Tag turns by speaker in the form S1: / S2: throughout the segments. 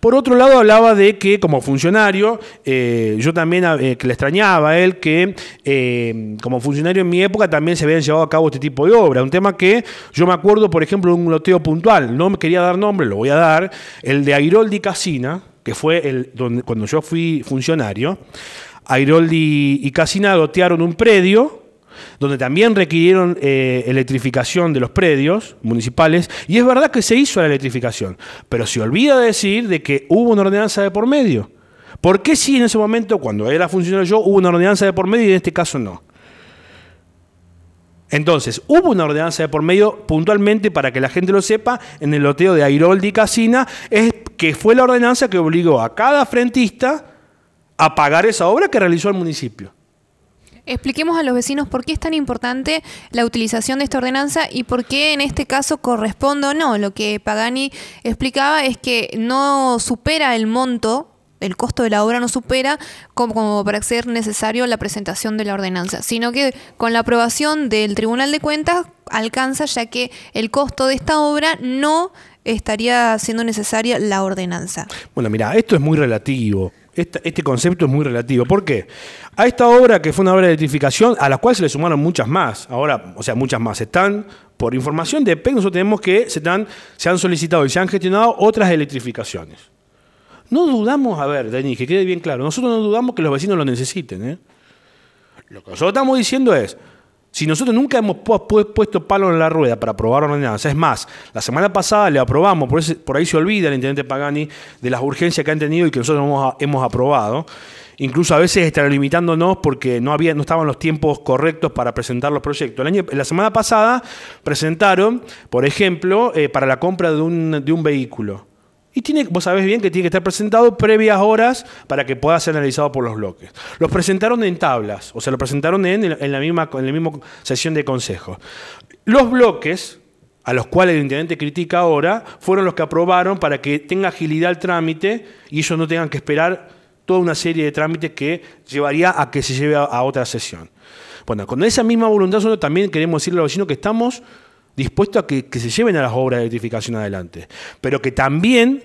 S1: Por otro lado, hablaba de que como funcionario, eh, yo también eh, que le extrañaba a él que eh, como funcionario en mi época también se habían llevado a cabo este tipo de obra. Un tema que yo me acuerdo, por ejemplo, de un loteo puntual, no me quería dar nombre, lo voy a dar, el de Airoldi Casina, que fue el, donde, cuando yo fui funcionario. Airoldi y Casina lotearon un predio donde también requirieron eh, electrificación de los predios municipales, y es verdad que se hizo la electrificación, pero se olvida decir de que hubo una ordenanza de por medio. ¿Por qué sí en ese momento, cuando era funcionario yo, hubo una ordenanza de por medio y en este caso no? Entonces, hubo una ordenanza de por medio puntualmente, para que la gente lo sepa, en el loteo de Airoldi y Casina, es que fue la ordenanza que obligó a cada frentista a pagar esa obra que realizó el municipio.
S2: Expliquemos a los vecinos por qué es tan importante la utilización de esta ordenanza y por qué en este caso corresponde o no. Lo que Pagani explicaba es que no supera el monto el costo de la obra no supera como, para ser necesario la presentación de la ordenanza, sino que con la aprobación del Tribunal de Cuentas alcanza ya que el costo de esta obra no estaría siendo necesaria la ordenanza.
S1: Bueno, mira, esto es muy relativo este concepto es muy relativo. ¿Por qué? A esta obra, que fue una obra de electrificación, a la cual se le sumaron muchas más. Ahora, o sea, muchas más. Están, por información de PEC, nosotros tenemos que se, están, se han solicitado y se han gestionado otras electrificaciones. No dudamos, a ver, Dani, que quede bien claro, nosotros no dudamos que los vecinos lo necesiten. ¿eh? Lo que nosotros estamos diciendo es, si nosotros nunca hemos puesto palo en la rueda para aprobar ordenanza, es más, la semana pasada le aprobamos, por, por ahí se olvida el intendente Pagani de las urgencias que han tenido y que nosotros hemos, aprobado, incluso a veces limitándonos porque no, había, no estaban los tiempos correctos para presentar los proyectos. la semana pasada presentaron, por ejemplo, eh, para la compra de un vehículo. Y tiene, vos sabés bien que tiene que estar presentado previas horas para que pueda ser analizado por los bloques. Los presentaron en tablas, o sea, lo presentaron en, la, misma, en sesión de consejo. Los bloques, a los cuales el intendente critica ahora, fueron los que aprobaron para que tenga agilidad el trámite y ellos no tengan que esperar toda una serie de trámites que llevaría a que se lleve a, otra sesión. Bueno, con esa misma voluntad nosotros también queremos decirle a los vecinos que estamos dispuesto a que, se lleven a las obras de electrificación adelante, pero que también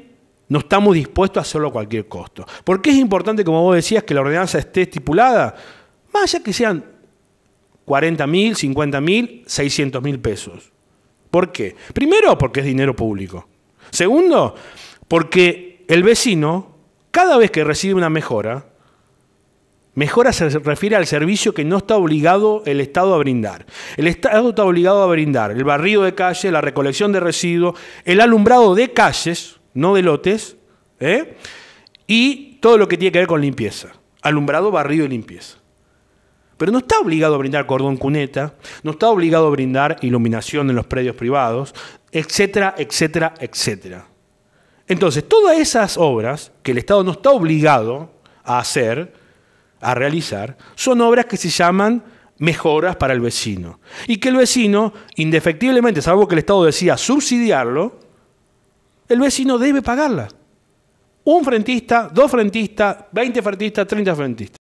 S1: no estamos dispuestos a hacerlo a cualquier costo. ¿Por qué es importante, como vos decías, que la ordenanza esté estipulada? Más allá que sean 40 mil, 50 mil, 600 mil pesos. ¿Por qué? Primero, porque es dinero público. Segundo, porque el vecino, cada vez que recibe una mejora, Mejora se refiere al servicio que no está obligado el Estado a brindar. El Estado está obligado a brindar el barrido de calles, la recolección de residuos, el alumbrado de calles, no de lotes, ¿eh? y todo lo que tiene que ver con limpieza. Alumbrado, barrido y limpieza. Pero no está obligado a brindar cordón cuneta, no está obligado a brindar iluminación en los predios privados, etcétera, etcétera, etcétera. Entonces, todas esas obras que el Estado no está obligado a hacer, a realizar son obras que se llaman mejoras para el vecino. Y que el vecino, indefectiblemente, salvo que el Estado decía subsidiarlo, el vecino debe pagarla. Un frentista, dos frentistas, 20 frentistas, 30 frentistas.